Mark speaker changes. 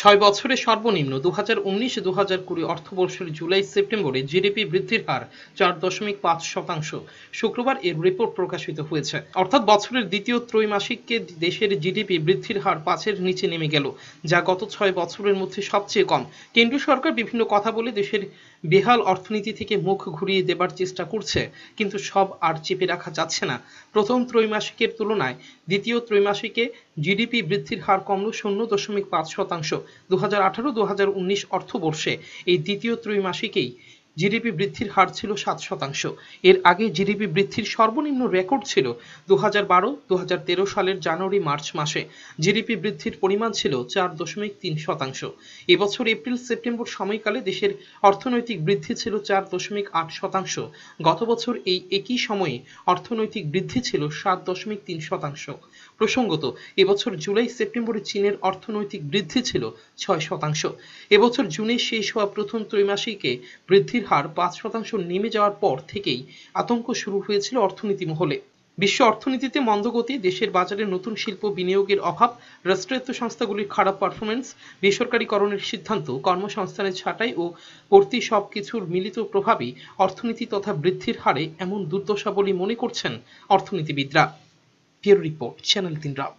Speaker 1: ছয় বছরে সর্বনিম্ন দু হাজার উনিশ দু হাজার কুড়ি অর্থবর্ষের জুলাই সেপ্টেম্বরে জিডিপি বৃদ্ধির হার চার দশমিক পাঁচ শতাংশ শুক্রবার এর রিপোর্ট প্রকাশিত হয়েছে অর্থাৎ বছরের দ্বিতীয় ত্রৈমাসিককে দেশের জিডিপি বৃদ্ধির হার পাঁচের নিচে নেমে গেল যা গত ছয় বছরের মধ্যে সবচেয়ে কম কেন্দ্রীয় সরকার বিভিন্ন কথা বলে দেশের বেহাল অর্থনীতি থেকে মুখ ঘুরিয়ে দেবার চেষ্টা করছে কিন্তু সব আর চেপে রাখা যাচ্ছে না প্রথম ত্রৈমাসিকের তুলনায় দ্বিতীয় ত্রৈমাসিকে জিডিপি বৃদ্ধির হার কমল শূন্য দশমিক পাঁচ শতাংশ দু হাজার আঠারো দু হাজার উনিশ অর্থবর্ষে এই দ্বিতীয় ত্রৈমাসিকেই জিডিপি বৃদ্ধির হার ছিল সাত শতাংশ এর আগে জিডিপি বৃদ্ধির সর্বনিম্ন রেকর্ড ছিল দু হাজার বারো তেরো সালের জানুয়ারি মার্চ মাসে জিডিপি বৃদ্ধির পরিমাণ ছিল চার দশমিক তিন শতাংশ এবছর এপ্রিল সেপ্টেম্বর সময়কালে দেশের অর্থনৈতিক বৃদ্ধি ছিল চার দশমিক আট শতাংশ গত বছর এই একই সময়ে অর্থনৈতিক বৃদ্ধি ছিল সাত দশমিক তিন শতাংশ প্রসঙ্গত এবছর জুলাই সেপ্টেম্বরে চীনের অর্থনৈতিক বৃদ্ধি ছিল ছয় শতাংশ এবছর জুনে শেষ হওয়া প্রথম ত্রৈমাসিকে বৃদ্ধির হার পাঁচ শতাংশ নেমে যাওয়ার পর থেকেই আতঙ্ক শুরু হয়েছিল অর্থনীতি মহলে বিশ্ব অর্থনীতিতে মন্দগতি দেশের বাজারে নতুন শিল্প বিনিয়োগের অভাব রাষ্ট্রায়ত্ত সংস্থাগুলির খারাপ পারফরমেন্স বেসরকারীকরণের সিদ্ধান্ত কর্মসংস্থানের ছাঁটাই ও কর্তৃ সব কিছুর মিলিত প্রভাবই অর্থনীতি তথা বৃদ্ধির হারে এমন দুর্দশা বলে মনে করছেন অর্থনীতিবিদরা রিপোর্ট চ্যানেল তিন রাত